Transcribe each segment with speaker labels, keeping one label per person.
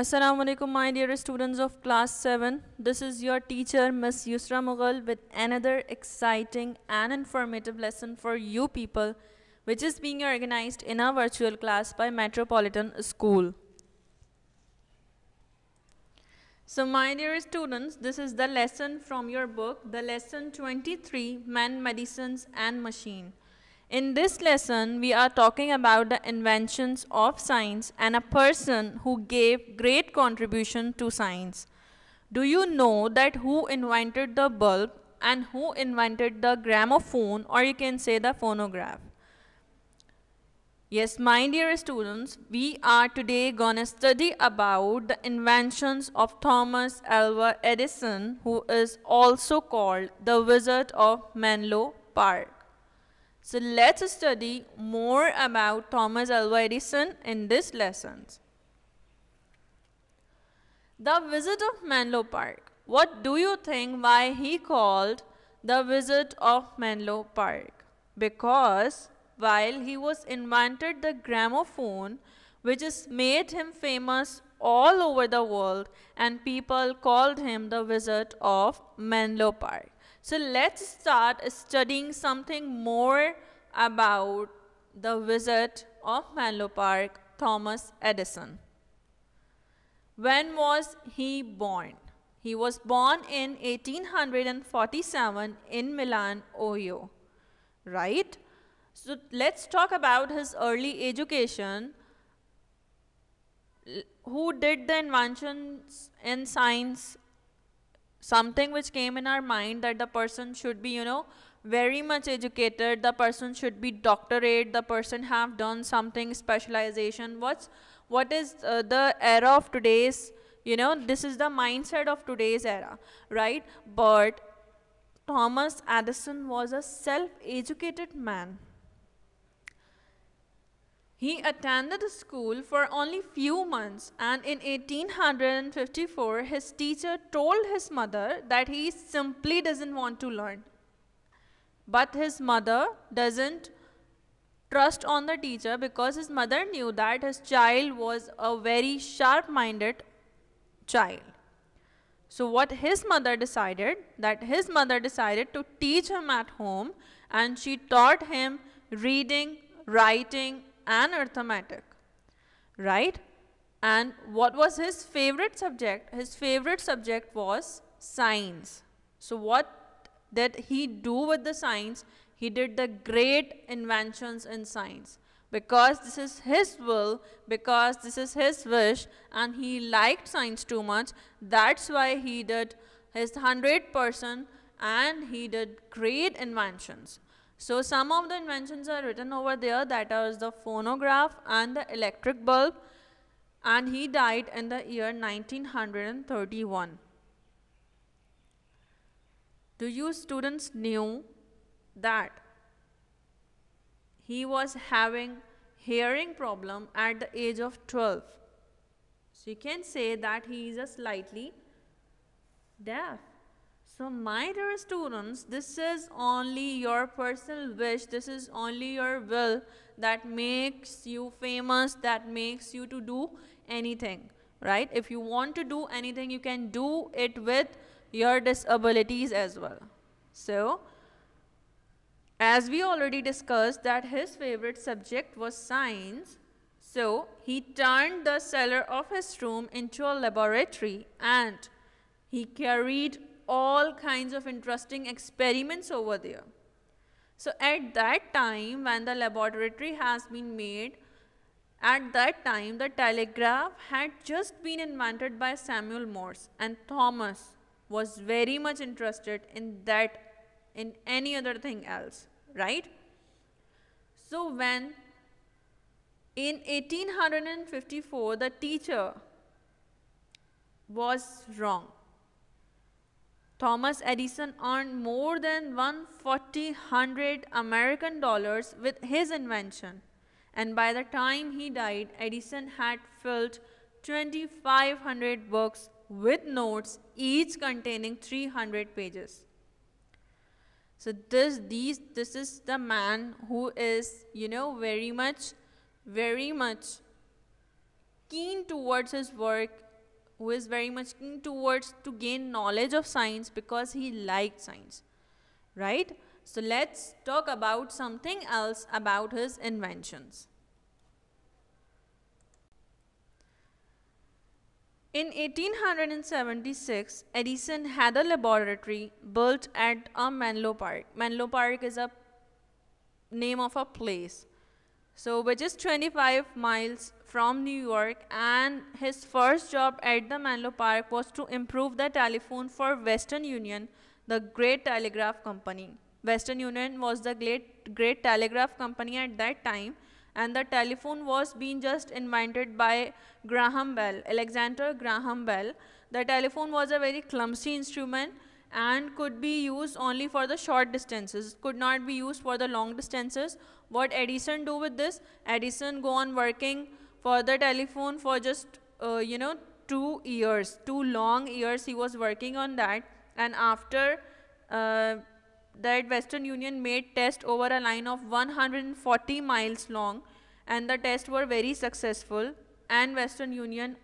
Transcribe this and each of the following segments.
Speaker 1: Assalamualaikum my dear students of class 7. This is your teacher Miss Yusra Mughal with another exciting and informative lesson for you people which is being organized in a virtual class by Metropolitan School. So my dear students, this is the lesson from your book, the lesson 23, Man, Medicines and Machine. In this lesson, we are talking about the inventions of science and a person who gave great contribution to science. Do you know that who invented the bulb and who invented the gramophone or you can say the phonograph? Yes, my dear students, we are today gonna study about the inventions of Thomas Alva Edison, who is also called the Wizard of Menlo Park. So let's study more about Thomas Alva Edison in this lesson. The Visit of Menlo Park. What do you think why he called the Visit of Menlo Park? Because while he was invented the gramophone, which has made him famous all over the world and people called him the Wizard of Menlo Park. So let's start studying something more about the visit of Menlo Park, Thomas Edison. When was he born? He was born in 1847 in Milan, Ohio, right? So let's talk about his early education. Who did the inventions in science something which came in our mind that the person should be you know very much educated the person should be doctorate the person have done something specialization what's what is uh, the era of today's you know this is the mindset of today's era right but thomas edison was a self educated man he attended school for only few months and in 1854 his teacher told his mother that he simply doesn't want to learn. But his mother doesn't trust on the teacher because his mother knew that his child was a very sharp-minded child. So what his mother decided, that his mother decided to teach him at home and she taught him reading, writing and arithmetic, right? And what was his favorite subject? His favorite subject was science. So what did he do with the science? He did the great inventions in science because this is his will, because this is his wish, and he liked science too much. That's why he did his 100% and he did great inventions. So some of the inventions are written over there that is the phonograph and the electric bulb and he died in the year 1931. Do you students knew that he was having hearing problem at the age of 12? So you can say that he is a slightly deaf. So my dear students, this is only your personal wish, this is only your will that makes you famous, that makes you to do anything, right? If you want to do anything, you can do it with your disabilities as well. So, as we already discussed that his favorite subject was science, so he turned the cellar of his room into a laboratory and he carried all kinds of interesting experiments over there. So at that time when the laboratory has been made, at that time the telegraph had just been invented by Samuel Morse and Thomas was very much interested in that in any other thing else, right? So when in 1854 the teacher was wrong Thomas Edison earned more than 140 American dollars with his invention. And by the time he died, Edison had filled 2,500 books with notes, each containing 300 pages. So this, these, this is the man who is, you know, very much, very much keen towards his work who is very much keen towards to gain knowledge of science because he liked science, right? So let's talk about something else about his inventions. In 1876, Edison had a laboratory built at a Menlo Park. Menlo Park is a name of a place, so which is 25 miles from New York and his first job at the Menlo Park was to improve the telephone for Western Union, the great telegraph company. Western Union was the great, great telegraph company at that time and the telephone was being just invented by Graham Bell, Alexander Graham Bell. The telephone was a very clumsy instrument and could be used only for the short distances could not be used for the long distances what edison do with this edison go on working for the telephone for just uh, you know two years two long years he was working on that and after uh, that western union made test over a line of 140 miles long and the tests were very successful and western union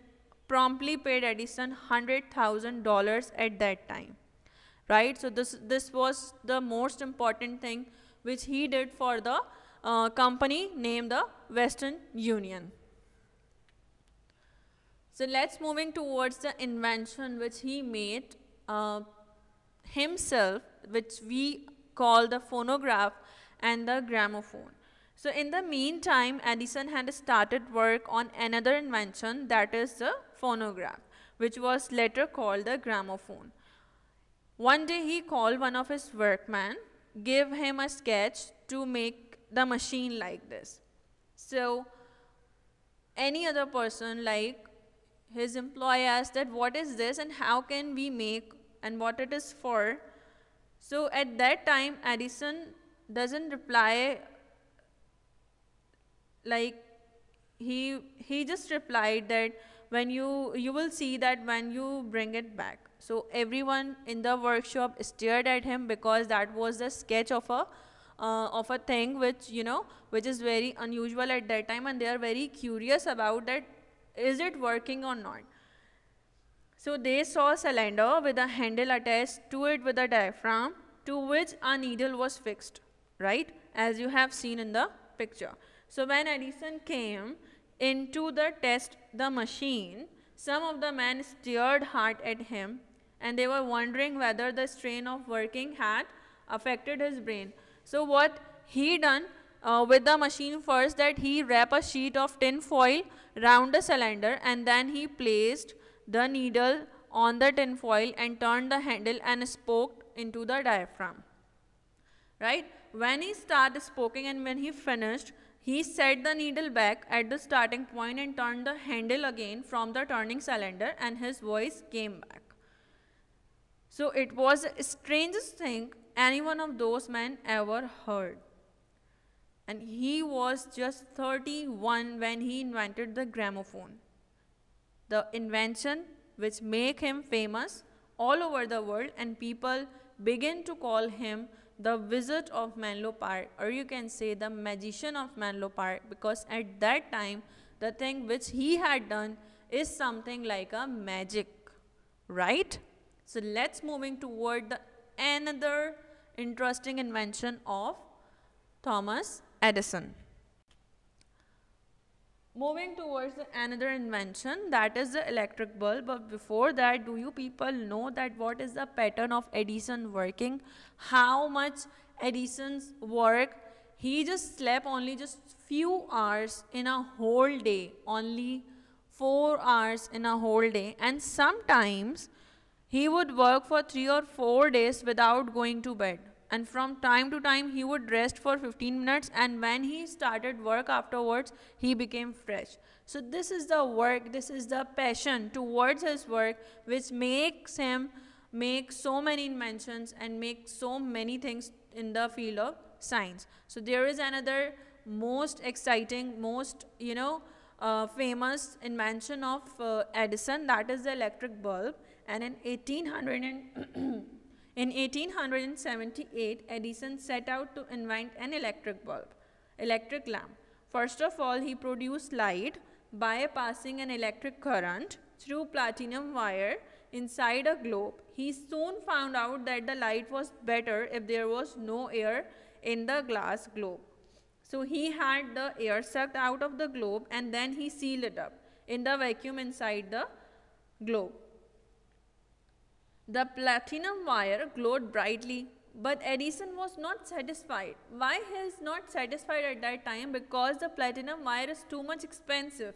Speaker 1: promptly paid edison $100000 at that time right so this this was the most important thing which he did for the uh, company named the western union so let's moving towards the invention which he made uh, himself, which we call the phonograph and the gramophone. So in the meantime, Edison had started work on another invention that is the phonograph, which was later called the gramophone. One day he called one of his workmen, gave him a sketch to make the machine like this. So any other person like his employee asked that what is this and how can we make and what it is for. So at that time, Addison doesn't reply like he he just replied that when you you will see that when you bring it back so everyone in the workshop stared at him because that was the sketch of a uh, of a thing which you know which is very unusual at that time and they are very curious about that is it working or not? So they saw a cylinder with a handle attached to it with a diaphragm to which a needle was fixed, right? As you have seen in the picture. So when Edison came into the test the machine, some of the men stared hard at him and they were wondering whether the strain of working had affected his brain. So what he done, uh, with the machine first that he wrap a sheet of tin foil round the cylinder and then he placed the needle on the tin foil and turned the handle and spoke into the diaphragm. Right? When he started spoking and when he finished, he set the needle back at the starting point and turned the handle again from the turning cylinder and his voice came back. So it was the strangest thing any one of those men ever heard and he was just 31 when he invented the gramophone. The invention which make him famous all over the world and people begin to call him the wizard of Menlo Park or you can say the magician of Menlo Park because at that time the thing which he had done is something like a magic right so let's moving toward the another interesting invention of Thomas Edison. Moving towards another invention that is the electric bulb but before that do you people know that what is the pattern of Edison working? How much Edison's work? He just slept only just few hours in a whole day only four hours in a whole day and sometimes he would work for three or four days without going to bed and from time to time he would rest for 15 minutes and when he started work afterwards he became fresh so this is the work this is the passion towards his work which makes him make so many inventions and make so many things in the field of science so there is another most exciting most you know uh, famous invention of uh, edison that is the electric bulb and in 1800 In 1878, Edison set out to invent an electric bulb, electric lamp. First of all, he produced light by passing an electric current through platinum wire inside a globe. He soon found out that the light was better if there was no air in the glass globe. So he had the air sucked out of the globe and then he sealed it up in the vacuum inside the globe. The platinum wire glowed brightly, but Edison was not satisfied. Why he is not satisfied at that time? Because the platinum wire is too much expensive.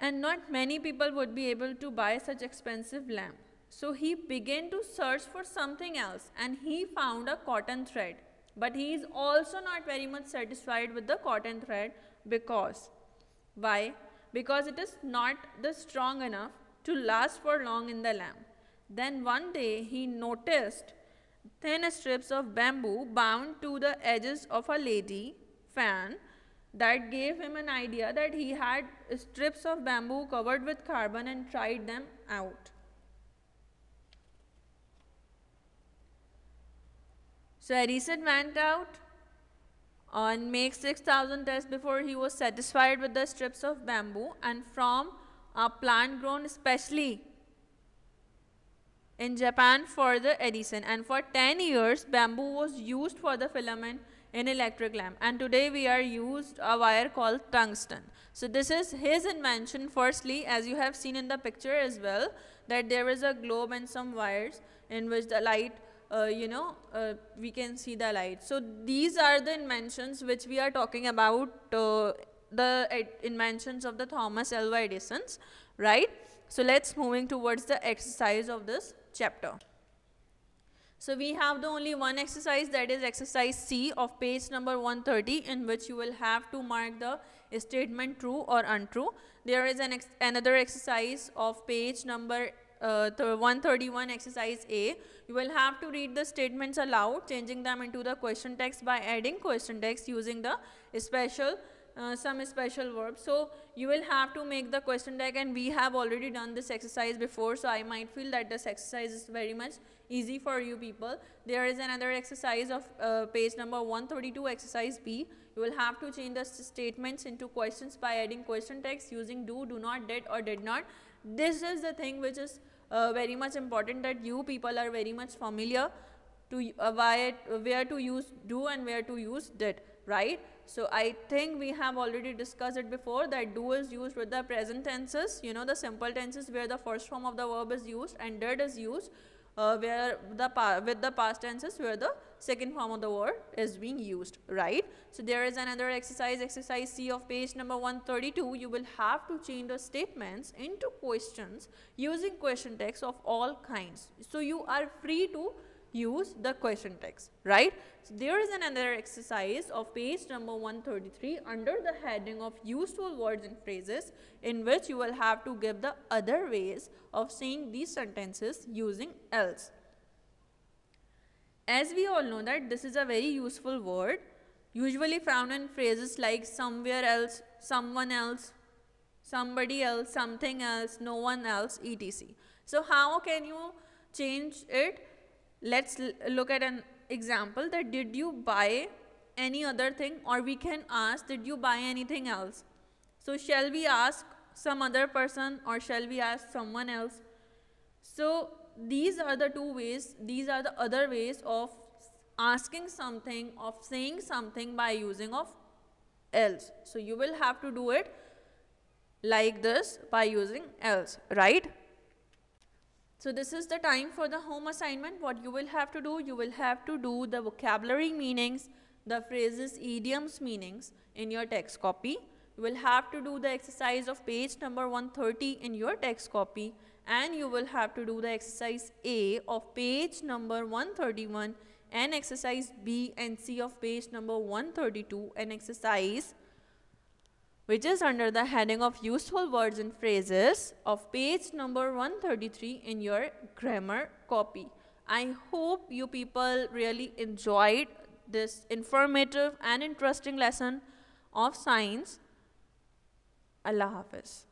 Speaker 1: And not many people would be able to buy such expensive lamp. So he began to search for something else and he found a cotton thread. But he is also not very much satisfied with the cotton thread because why? Because it is not the strong enough to last for long in the lamp. Then one day he noticed thin strips of bamboo bound to the edges of a lady fan that gave him an idea that he had strips of bamboo covered with carbon and tried them out. So Eriset went out and make 6000 tests before he was satisfied with the strips of bamboo and from a plant grown specially in Japan for the Edison and for 10 years bamboo was used for the filament in electric lamp and today we are used a wire called tungsten. So this is his invention firstly as you have seen in the picture as well that there is a globe and some wires in which the light uh, you know uh, we can see the light. So these are the inventions which we are talking about uh, the inventions of the Thomas Alva Edison right. So let's moving towards the exercise of this chapter. So we have the only one exercise that is exercise C of page number 130 in which you will have to mark the statement true or untrue. There is an ex another exercise of page number uh, 131 exercise A. You will have to read the statements aloud changing them into the question text by adding question text using the special uh, some special verb. So you will have to make the question tag and we have already done this exercise before. So I might feel that this exercise is very much easy for you people. There is another exercise of uh, page number 132 exercise B. You will have to change the statements into questions by adding question tags using do, do not, did or did not. This is the thing which is uh, very much important that you people are very much familiar to uh, why, where to use do and where to use did, right? So I think we have already discussed it before that do is used with the present tenses, you know the simple tenses where the first form of the verb is used and did is used uh, where the with the past tenses where the second form of the verb is being used right so there is another exercise exercise c of page number 132 you will have to change the statements into questions using question text of all kinds so you are free to use the question text, right? So there is another exercise of page number 133 under the heading of useful words and phrases in which you will have to give the other ways of saying these sentences using else. As we all know that this is a very useful word usually found in phrases like somewhere else, someone else, somebody else, something else, no one else, etc. So how can you change it let's look at an example that did you buy any other thing or we can ask did you buy anything else so shall we ask some other person or shall we ask someone else so these are the two ways these are the other ways of asking something of saying something by using of else so you will have to do it like this by using else right so this is the time for the home assignment. What you will have to do, you will have to do the vocabulary meanings, the phrases, idioms meanings in your text copy. You will have to do the exercise of page number 130 in your text copy and you will have to do the exercise A of page number 131 and exercise B and C of page number 132 and exercise which is under the heading of useful words and phrases of page number 133 in your grammar copy. I hope you people really enjoyed this informative and interesting lesson of science. Allah Hafiz.